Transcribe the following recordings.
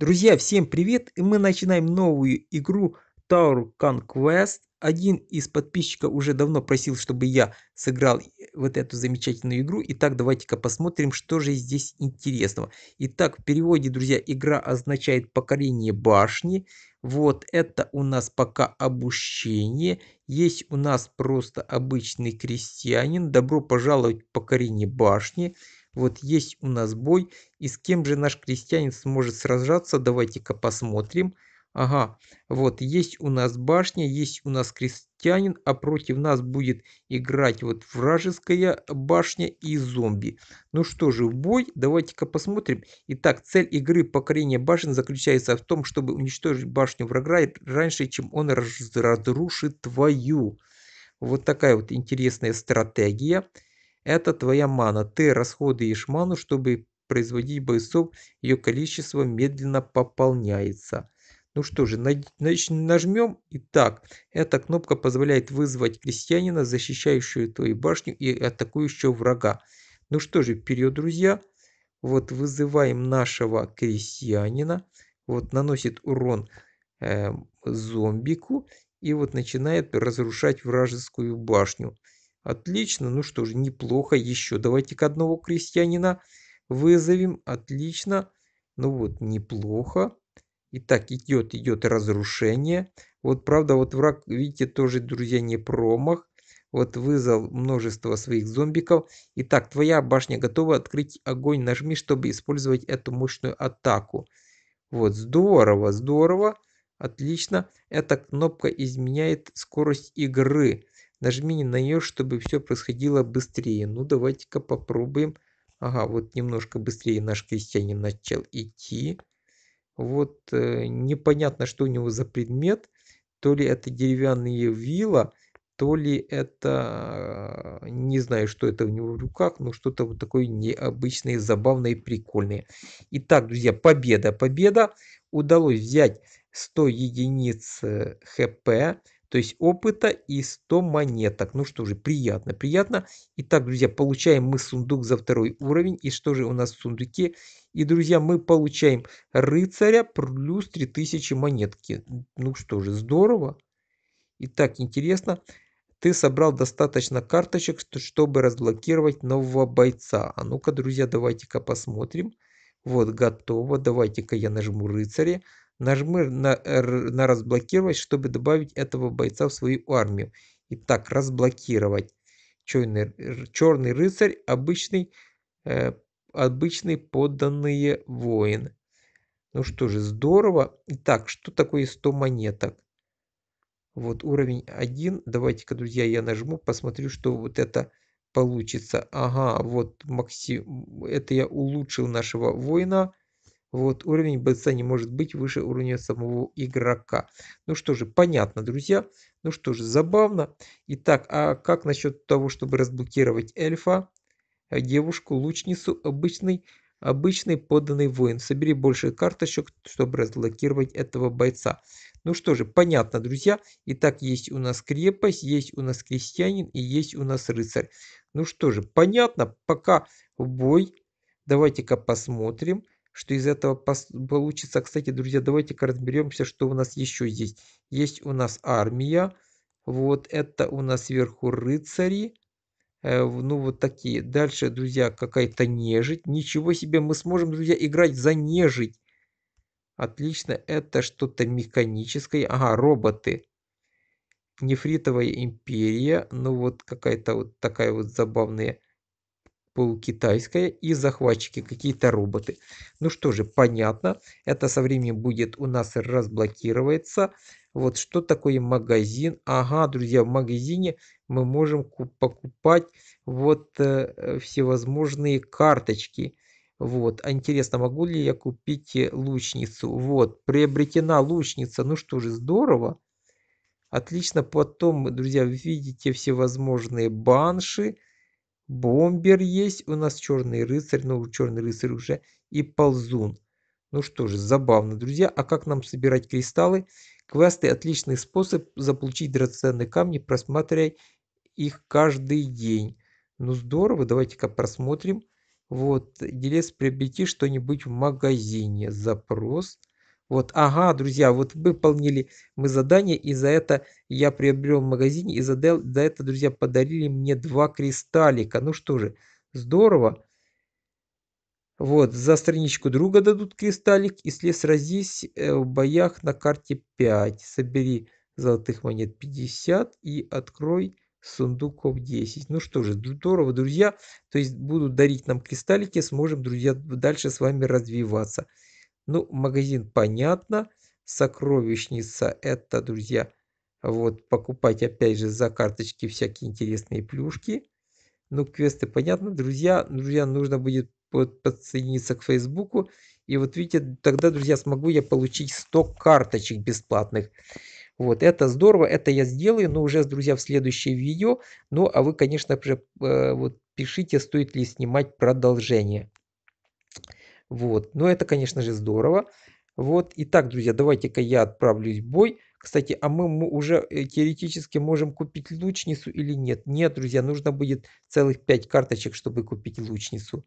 Друзья, всем привет! И мы начинаем новую игру Tower Conquest. Один из подписчиков уже давно просил, чтобы я сыграл э, вот эту замечательную игру. Итак, давайте-ка посмотрим, что же здесь интересного. Итак, в переводе, друзья, игра означает покорение башни. Вот это у нас пока обучение. Есть у нас просто обычный крестьянин. Добро пожаловать в покорение башни. Вот есть у нас бой, и с кем же наш крестьянин сможет сражаться, давайте-ка посмотрим. Ага, вот есть у нас башня, есть у нас крестьянин, а против нас будет играть вот вражеская башня и зомби. Ну что же, бой, давайте-ка посмотрим. Итак, цель игры покорения башен заключается в том, чтобы уничтожить башню врага раньше, чем он разрушит твою. Вот такая вот интересная стратегия. Это твоя мана. Ты расходуешь ману, чтобы производить бойцов. Ее количество медленно пополняется. Ну что же, нажмем. Итак, эта кнопка позволяет вызвать крестьянина, защищающую твою башню и атакующего врага. Ну что же, вперед, друзья. Вот вызываем нашего крестьянина. Вот наносит урон э, зомбику. И вот начинает разрушать вражескую башню. Отлично, ну что же, неплохо еще. давайте к одного крестьянина вызовем. Отлично. Ну вот, неплохо. Итак, идет, идет разрушение. Вот, правда, вот враг, видите, тоже, друзья, не промах. Вот вызвал множество своих зомбиков. Итак, твоя башня готова открыть огонь. Нажми, чтобы использовать эту мощную атаку. Вот, здорово, здорово. Отлично. Эта кнопка изменяет скорость игры. Нажми на нее, чтобы все происходило быстрее. Ну, давайте-ка попробуем. Ага, вот немножко быстрее наш крестьянин начал идти. Вот э, непонятно, что у него за предмет. То ли это деревянные вилла, то ли это... Э, не знаю, что это у него в руках, но что-то вот такое необычное, забавное и прикольное. Итак, друзья, победа. Победа. Удалось взять 100 единиц э, хп. То есть опыта и 100 монеток. Ну что же, приятно, приятно. Итак, друзья, получаем мы сундук за второй уровень. И что же у нас в сундуке? И, друзья, мы получаем рыцаря плюс 3000 монетки. Ну что же, здорово. Итак, интересно. Ты собрал достаточно карточек, чтобы разблокировать нового бойца. А ну-ка, друзья, давайте-ка посмотрим. Вот, готово. Давайте-ка я нажму рыцаря. Нажми на, на разблокировать, чтобы добавить этого бойца в свою армию. Итак, разблокировать. Черный, черный рыцарь, обычный, э, обычный подданные воин. Ну что же, здорово. Итак, что такое 100 монеток? Вот уровень 1. Давайте-ка, друзья, я нажму, посмотрю, что вот это получится. Ага, вот максим... это я улучшил нашего воина. Вот, уровень бойца не может быть выше уровня самого игрока. Ну что же, понятно, друзья. Ну что же, забавно. Итак, а как насчет того, чтобы разблокировать эльфа, а девушку-лучницу, обычный обычный поданный воин. Собери больше карточек, чтобы разблокировать этого бойца. Ну что же, понятно, друзья. Итак, есть у нас крепость, есть у нас крестьянин и есть у нас рыцарь. Ну что же, понятно, пока бой. Давайте-ка посмотрим что из этого получится. Кстати, друзья, давайте-ка разберемся, что у нас еще есть. Есть у нас армия. Вот это у нас сверху рыцари. Э, ну, вот такие. Дальше, друзья, какая-то нежить. Ничего себе, мы сможем, друзья, играть за нежить. Отлично, это что-то механическое. Ага, роботы. Нефритовая империя. Ну, вот какая-то вот такая вот забавная полукитайская и захватчики какие-то роботы. Ну что же, понятно, это со временем будет у нас разблокироваться Вот что такое магазин? Ага, друзья, в магазине мы можем покупать вот э, э, всевозможные карточки. Вот, а интересно, могу ли я купить э, лучницу? Вот, приобретена лучница, ну что же, здорово. Отлично, потом, друзья, видите всевозможные банши. Бомбер есть, у нас черный рыцарь, ну черный рыцарь уже и ползун. Ну что же, забавно, друзья. А как нам собирать кристаллы? Квесты – отличный способ заполучить драгоценные камни, просматривая их каждый день. Ну здорово, давайте-ка просмотрим. Вот, делец, приобрети что-нибудь в магазине. Запрос. Вот, ага, друзья, вот выполнили мы задание, и за это я приобрел в магазине, и за, за это, друзья, подарили мне два кристаллика. Ну что же, здорово. Вот, за страничку друга дадут кристаллик, если сразись э, в боях на карте 5. Собери золотых монет 50 и открой сундуков 10. Ну что же, здорово, друзья. То есть будут дарить нам кристаллики, сможем, друзья, дальше с вами развиваться. Ну, магазин понятно. Сокровищница это, друзья, вот покупать опять же за карточки всякие интересные плюшки. Ну, квесты понятно. Друзья, ну, друзья, нужно будет подсоединиться к Фейсбуку. И вот видите, тогда, друзья, смогу я получить 100 карточек бесплатных. Вот, это здорово, это я сделаю, но уже, друзья, в следующее видео. Ну, а вы, конечно же, э, вот пишите, стоит ли снимать продолжение. Вот. Но это, конечно же, здорово. Вот. Итак, друзья, давайте-ка я отправлюсь в бой. Кстати, а мы, мы уже э, теоретически можем купить лучницу или нет? Нет, друзья, нужно будет целых 5 карточек, чтобы купить лучницу.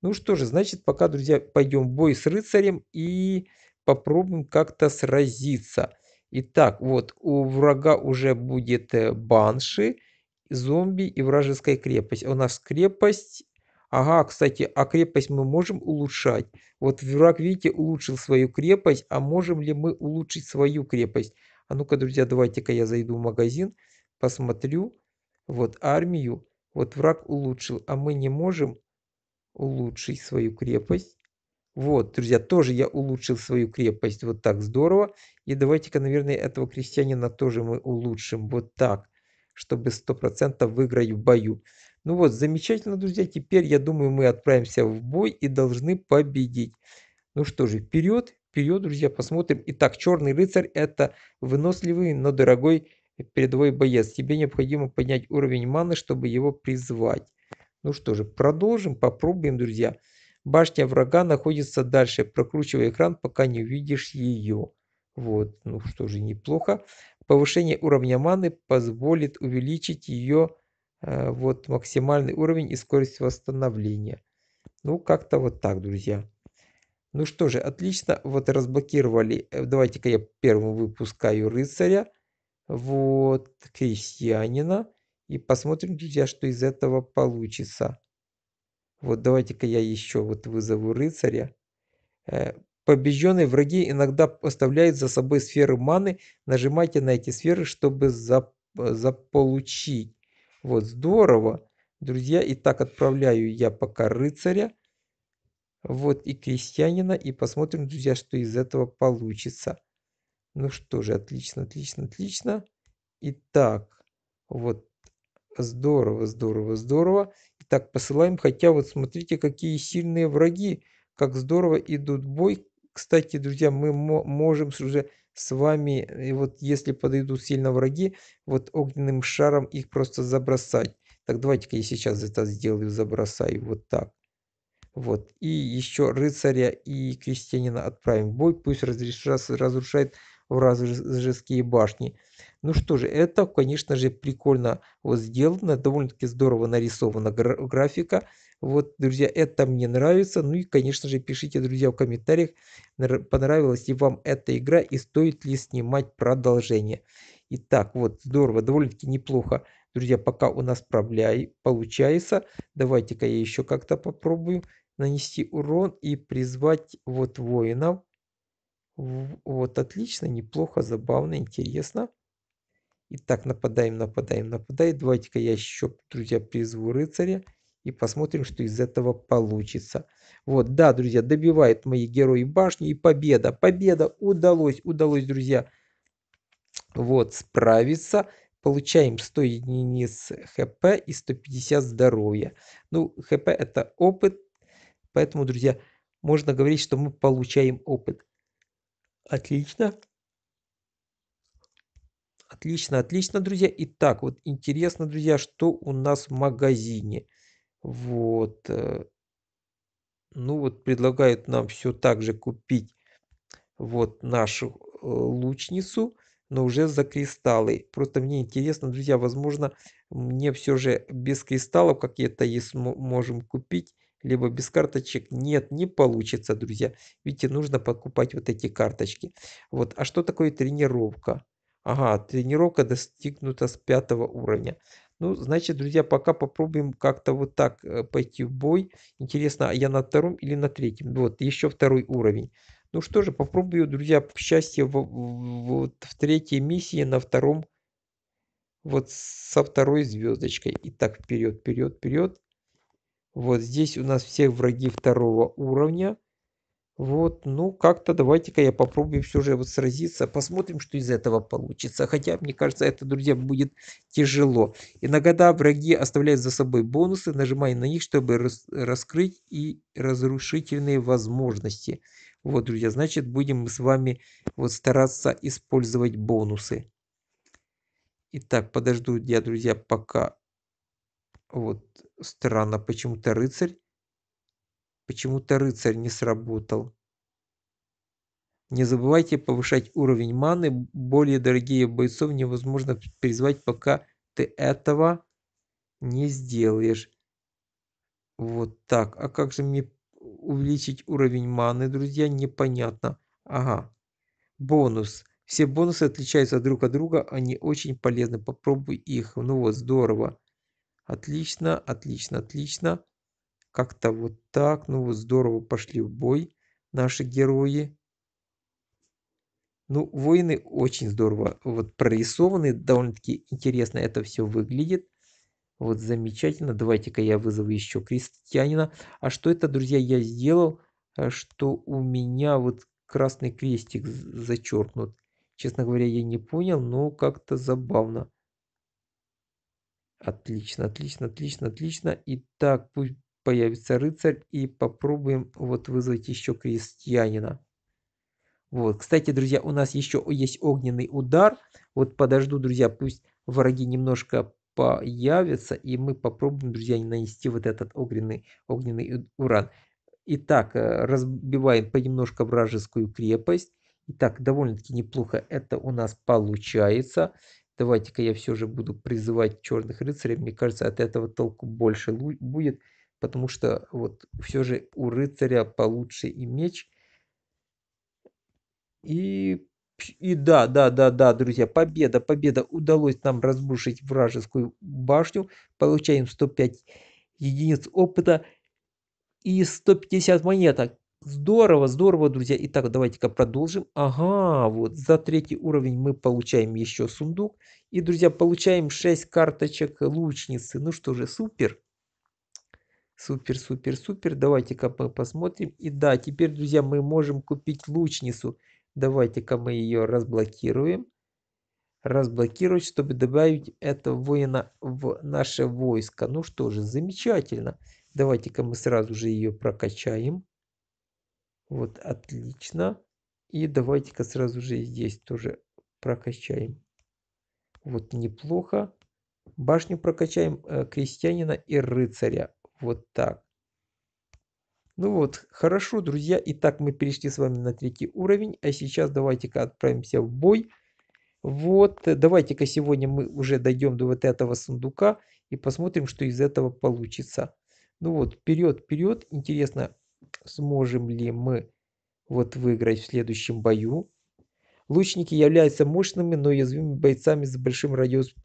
Ну что же, значит, пока, друзья, пойдем в бой с рыцарем и попробуем как-то сразиться. Итак, вот у врага уже будет э, банши, зомби и вражеская крепость. А у нас крепость Ага, кстати, а крепость мы можем улучшать? Вот враг, видите, улучшил свою крепость, а можем ли мы улучшить свою крепость? А ну-ка, друзья, давайте-ка я зайду в магазин, посмотрю. Вот армию. Вот враг улучшил, а мы не можем улучшить свою крепость. Вот, друзья, тоже я улучшил свою крепость. Вот так здорово. И давайте-ка, наверное, этого крестьянина тоже мы улучшим. Вот так, чтобы 100% выиграть в бою. Ну вот, замечательно, друзья. Теперь, я думаю, мы отправимся в бой и должны победить. Ну что же, вперед, вперед, друзья, посмотрим. Итак, черный рыцарь это выносливый, но дорогой передовой боец. Тебе необходимо поднять уровень маны, чтобы его призвать. Ну что же, продолжим, попробуем, друзья. Башня врага находится дальше. Прокручивай экран, пока не увидишь ее. Вот, ну что же, неплохо. Повышение уровня маны позволит увеличить ее Э, вот максимальный уровень и скорость восстановления. Ну, как-то вот так, друзья. Ну что же, отлично, вот разблокировали. Э, давайте-ка я первым выпускаю рыцаря, вот, крестьянина. И посмотрим, друзья, что из этого получится. Вот давайте-ка я еще вот вызову рыцаря. Э, побежденные враги иногда оставляют за собой сферы маны. Нажимайте на эти сферы, чтобы заполучить вот здорово. Друзья, и так отправляю я пока рыцаря. Вот и крестьянина. И посмотрим, друзья, что из этого получится. Ну что же, отлично, отлично, отлично. Итак, вот здорово, здорово, здорово. Итак, посылаем. Хотя вот смотрите, какие сильные враги. Как здорово идут бой. Кстати, друзья, мы можем уже с вами, и вот если подойдут сильно враги, вот огненным шаром их просто забросать. Так, давайте-ка я сейчас это сделаю, забросаю вот так. Вот. И еще рыцаря и крестьянина отправим в бой. Пусть разрешат, разрушает вражеские башни. Ну что же, это, конечно же, прикольно вот сделано, довольно-таки здорово нарисована графика. Вот, друзья, это мне нравится. Ну и, конечно же, пишите, друзья, в комментариях, понравилась ли вам эта игра и стоит ли снимать продолжение. Итак, вот, здорово, довольно-таки неплохо. Друзья, пока у нас пробляй, получается. Давайте-ка я еще как-то попробую нанести урон и призвать вот воинов. Вот, отлично, неплохо, забавно, интересно. Итак, нападаем, нападаем, нападаем. Давайте-ка я еще, друзья, призову рыцаря. И посмотрим, что из этого получится. Вот, да, друзья, добивает мои герои башни. И победа, победа, удалось, удалось, друзья. Вот, справиться. Получаем 100 единиц хп и 150 здоровья. Ну, хп это опыт. Поэтому, друзья, можно говорить, что мы получаем опыт. Отлично. Отлично, отлично, друзья. Итак, вот интересно, друзья, что у нас в магазине. Вот. Э, ну вот предлагают нам все так же купить вот нашу э, лучницу, но уже за кристаллы. Просто мне интересно, друзья, возможно, мне все же без кристаллов, какие-то есть, можем купить, либо без карточек. Нет, не получится, друзья. Видите, нужно покупать вот эти карточки. Вот. А что такое тренировка? Ага, тренировка достигнута с пятого уровня. Ну, значит, друзья, пока попробуем как-то вот так э, пойти в бой. Интересно, а я на втором или на третьем? Вот, еще второй уровень. Ну что же, попробую, друзья, счастье в, в, вот в третьей миссии на втором, вот со второй звездочкой. Итак, вперед, вперед, вперед. Вот здесь у нас все враги второго уровня. Вот, ну, как-то давайте-ка я попробую все же вот сразиться, посмотрим, что из этого получится. Хотя, мне кажется, это, друзья, будет тяжело. Иногда враги оставляют за собой бонусы, нажимая на них, чтобы рас раскрыть и разрушительные возможности. Вот, друзья, значит, будем мы с вами вот стараться использовать бонусы. Итак, подожду я, друзья, пока... Вот, странно, почему-то рыцарь Почему-то рыцарь не сработал. Не забывайте повышать уровень маны. Более дорогие бойцов невозможно призвать, пока ты этого не сделаешь. Вот так. А как же мне увеличить уровень маны, друзья? Непонятно. Ага. Бонус. Все бонусы отличаются друг от друга. Они очень полезны. Попробуй их. Ну вот, здорово. Отлично, отлично, отлично как-то вот так. Ну вот здорово пошли в бой наши герои. Ну, воины очень здорово вот прорисованы, довольно-таки интересно это все выглядит. Вот замечательно. Давайте-ка я вызову еще крестьянина. А что это, друзья, я сделал, а что у меня вот красный крестик зачеркнут. Честно говоря, я не понял, но как-то забавно. Отлично, отлично, отлично, отлично. Итак, пусть появится рыцарь и попробуем вот вызвать еще крестьянина. Вот, кстати, друзья, у нас еще есть огненный удар. Вот подожду, друзья, пусть враги немножко появятся, и мы попробуем, друзья, нанести вот этот огненный, огненный уран. Итак, э, разбиваем понемножко вражескую крепость. Итак, довольно-таки неплохо это у нас получается. Давайте-ка я все же буду призывать черных рыцарей. Мне кажется, от этого толку больше будет потому что вот все же у рыцаря получше и меч. И, и да, да, да, да, друзья, победа, победа. Удалось нам разрушить вражескую башню. Получаем 105 единиц опыта и 150 монеток. Здорово, здорово, друзья. Итак, давайте-ка продолжим. Ага, вот за третий уровень мы получаем еще сундук. И, друзья, получаем 6 карточек лучницы. Ну что же, супер супер супер супер давайте-ка посмотрим и да теперь друзья мы можем купить лучницу давайте-ка мы ее разблокируем разблокировать чтобы добавить этого воина в наше войско ну что же замечательно давайте-ка мы сразу же ее прокачаем вот отлично и давайте-ка сразу же здесь тоже прокачаем вот неплохо башню прокачаем э, крестьянина и рыцаря вот так. Ну вот, хорошо, друзья. Итак, мы перешли с вами на третий уровень. А сейчас давайте-ка отправимся в бой. Вот, э, давайте-ка сегодня мы уже дойдем до вот этого сундука и посмотрим, что из этого получится. Ну вот, вперед, вперед. Интересно, сможем ли мы вот выиграть в следующем бою. Лучники являются мощными, но уязвимыми бойцами с большим радиусом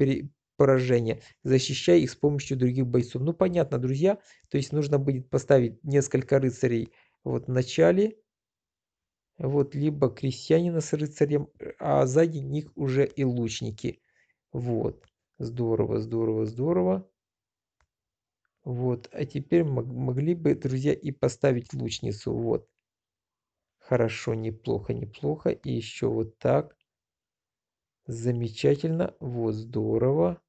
поражения, защищая их с помощью других бойцов. Ну, понятно, друзья, то есть нужно будет поставить несколько рыцарей вот в начале, вот, либо крестьянина с рыцарем, а сзади них уже и лучники. Вот, здорово, здорово, здорово. Вот, а теперь могли бы, друзья, и поставить лучницу, вот. Хорошо, неплохо, неплохо. И еще вот так. Замечательно. Вот, здорово.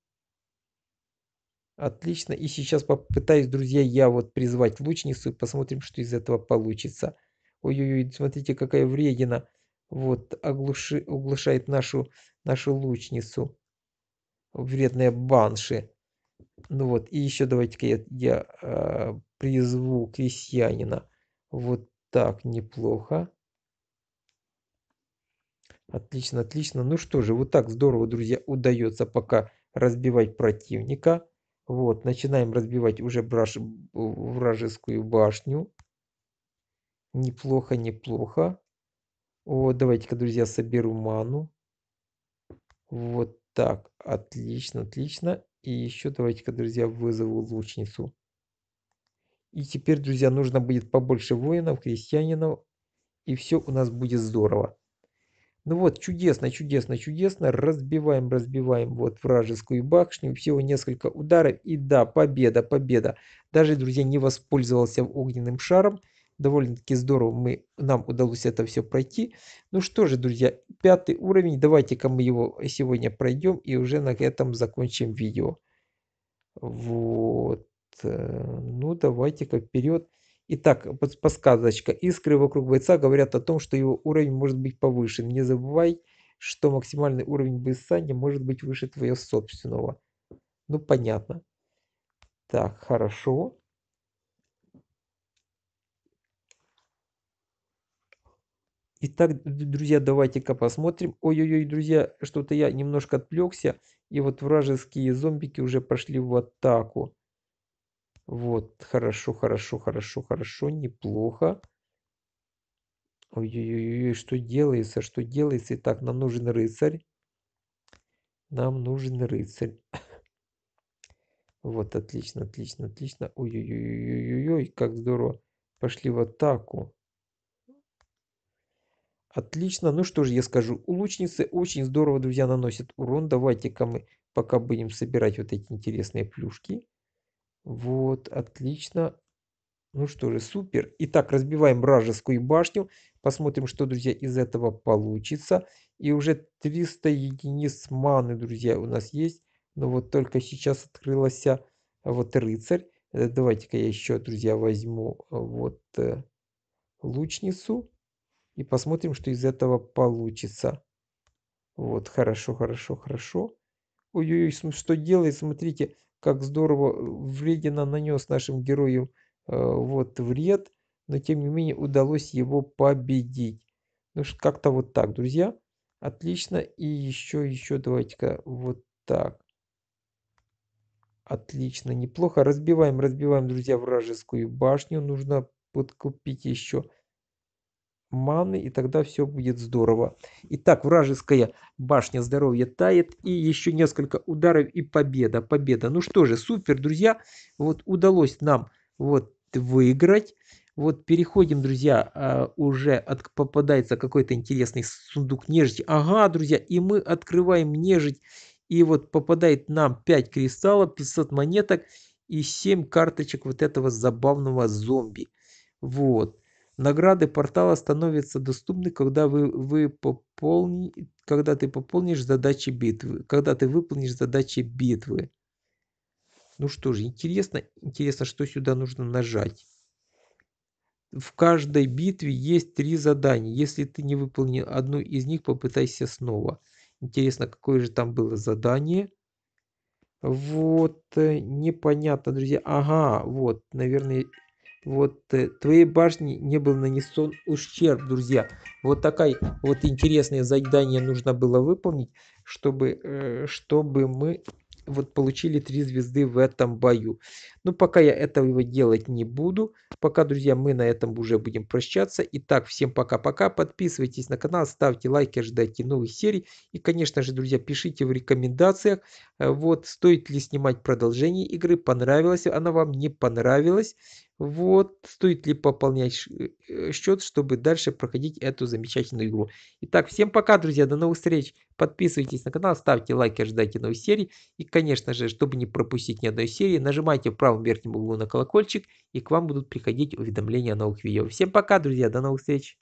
Отлично. И сейчас попытаюсь, друзья, я вот призвать лучницу. Посмотрим, что из этого получится. Ой-ой-ой, смотрите, какая вредина. Вот, оглуши, оглушает нашу, нашу лучницу. Вредная банши. Ну вот, и еще давайте-ка я, я э, а, призву крестьянина. Вот так, неплохо. Отлично, отлично. Ну что же, вот так здорово, друзья, удается пока разбивать противника. Вот, начинаем разбивать уже браш... вражескую башню. Неплохо, неплохо. Вот, давайте-ка, друзья, соберу ману. Вот так, отлично, отлично. И еще давайте-ка, друзья, вызову лучницу. И теперь, друзья, нужно будет побольше воинов, крестьянинов. И все у нас будет здорово. Ну вот, чудесно, чудесно, чудесно. Разбиваем, разбиваем вот вражескую башню. Всего несколько ударов. И да, победа, победа. Даже, друзья, не воспользовался огненным шаром. Довольно-таки здорово мы, нам удалось это все пройти. Ну что же, друзья, пятый уровень. Давайте-ка мы его сегодня пройдем и уже на этом закончим видео. Вот. Э, ну, давайте-ка вперед. Итак, подсказочка. Искры вокруг бойца говорят о том, что его уровень может быть повышен. Не забывай, что максимальный уровень бойца не может быть выше твоего собственного. Ну, понятно. Так, хорошо. Итак, друзья, давайте-ка посмотрим. Ой-ой-ой, друзья, что-то я немножко отвлекся. И вот вражеские зомбики уже пошли в атаку. Вот, хорошо, хорошо, хорошо, хорошо, неплохо. Ой-ой-ой, что делается, что делается? Итак, нам нужен рыцарь. Нам нужен рыцарь. Вот, отлично, отлично, отлично. Ой-ой-ой, как здорово. Пошли в атаку. Отлично. Ну что же я скажу. У лучницы очень здорово, друзья, наносят урон. Давайте-ка мы пока будем собирать вот эти интересные плюшки. Вот, отлично. Ну что же, супер. Итак, разбиваем вражескую башню. Посмотрим, что, друзья, из этого получится. И уже 300 единиц маны, друзья, у нас есть. Но вот только сейчас открылся а, вот рыцарь. Э, давайте-ка я еще, друзья, возьму э, вот э, лучницу. И посмотрим, что из этого получится. Вот, хорошо, хорошо, хорошо. Ой-ой-ой, что делает, смотрите как здорово э, Вредина нанес нашим героям э, вот вред, но тем не менее удалось его победить. Ну что, как-то вот так, друзья. Отлично. И еще, еще давайте-ка вот так. Отлично, неплохо. Разбиваем, разбиваем, друзья, вражескую башню. Нужно подкупить еще маны, и тогда все будет здорово. Итак, вражеская башня здоровья тает, и еще несколько ударов, и победа, победа. Ну что же, супер, друзья, вот удалось нам вот выиграть. Вот переходим, друзья, а, уже от, попадается какой-то интересный сундук нежити. Ага, друзья, и мы открываем нежить. И вот попадает нам 5 кристаллов, 500 монеток и 7 карточек вот этого забавного зомби. Вот. Награды портала становятся доступны, когда, вы, вы пополни, когда ты пополнишь задачи битвы, когда ты выполнишь задачи битвы. Ну что же, интересно, интересно, что сюда нужно нажать. В каждой битве есть три задания. Если ты не выполнил одну из них, попытайся снова. Интересно, какое же там было задание. Вот, э, непонятно, друзья. Ага, вот, наверное, вот э, твоей башне не был нанесен ущерб, друзья. Вот такое вот интересное задание нужно было выполнить, чтобы, э, чтобы мы вот получили три звезды в этом бою. Но ну, пока я этого делать не буду. Пока, друзья, мы на этом уже будем прощаться. Итак, всем пока-пока. Подписывайтесь на канал, ставьте лайки, ожидайте новых серий. И, конечно же, друзья, пишите в рекомендациях, э, вот, стоит ли снимать продолжение игры, понравилась она вам, не понравилась. Вот стоит ли пополнять э, счет, чтобы дальше проходить эту замечательную игру. Итак, всем пока, друзья, до новых встреч. Подписывайтесь на канал, ставьте лайки, ожидайте новых серий. И, конечно же, чтобы не пропустить ни одной серии, нажимайте в правом верхнем углу на колокольчик, и к вам будут приходить уведомления о новых видео. Всем пока, друзья, до новых встреч.